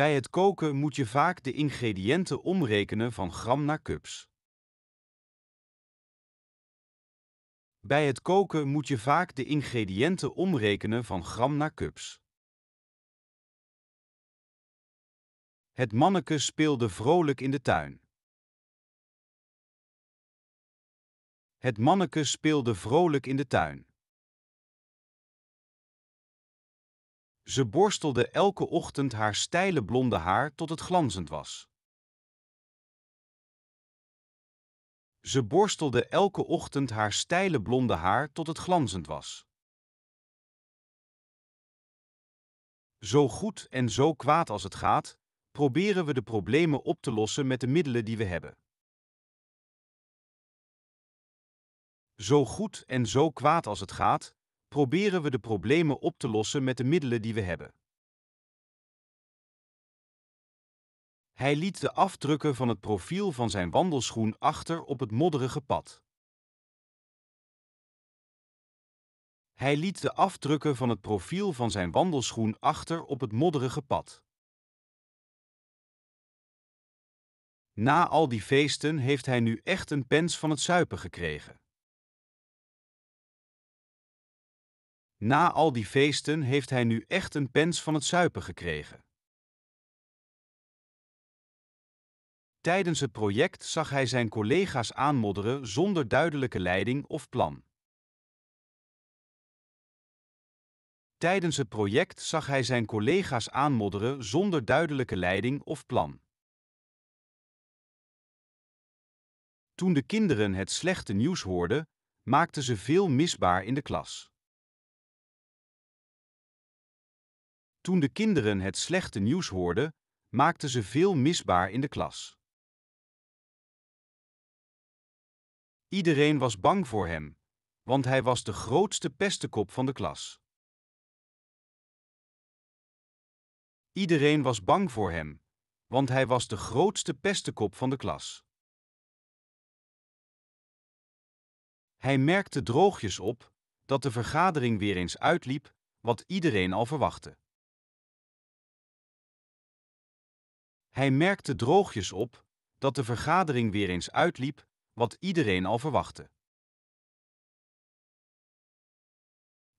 Bij het koken moet je vaak de ingrediënten omrekenen van gram naar cups. Bij het koken moet je vaak de ingrediënten omrekenen van gram naar cups. Het manneke speelde vrolijk in de tuin. Het manneke speelde vrolijk in de tuin. Ze borstelde elke ochtend haar steile blonde haar tot het glanzend was. Ze borstelde elke ochtend haar steile blonde haar tot het glanzend was. Zo goed en zo kwaad als het gaat, proberen we de problemen op te lossen met de middelen die we hebben. Zo goed en zo kwaad als het gaat, proberen we de problemen op te lossen met de middelen die we hebben. Hij liet de afdrukken van het profiel van zijn wandelschoen achter op het modderige pad. Hij liet de afdrukken van het profiel van zijn wandelschoen achter op het modderige pad. Na al die feesten heeft hij nu echt een pens van het zuipen gekregen. Na al die feesten heeft hij nu echt een pens van het zuipen gekregen. Tijdens het project zag hij zijn collega's aanmodderen zonder duidelijke leiding of plan. Tijdens het project zag hij zijn collega's aanmodderen zonder duidelijke leiding of plan. Toen de kinderen het slechte nieuws hoorden, maakten ze veel misbaar in de klas. Toen de kinderen het slechte nieuws hoorden, maakten ze veel misbaar in de klas. Iedereen was bang voor hem, want hij was de grootste pestekop van de klas. Iedereen was bang voor hem, want hij was de grootste pestekop van de klas. Hij merkte droogjes op dat de vergadering weer eens uitliep wat iedereen al verwachtte. Hij merkte droogjes op dat de vergadering weer eens uitliep wat iedereen al verwachtte.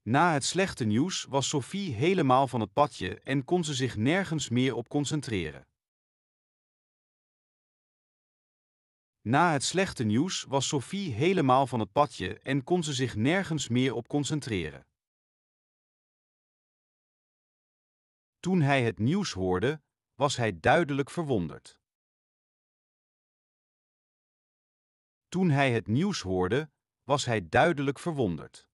Na het slechte nieuws was Sophie helemaal van het padje en kon ze zich nergens meer op concentreren. Na het slechte nieuws was Sophie helemaal van het padje en kon ze zich nergens meer op concentreren. Toen hij het nieuws hoorde, was hij duidelijk verwonderd. Toen hij het nieuws hoorde, was hij duidelijk verwonderd.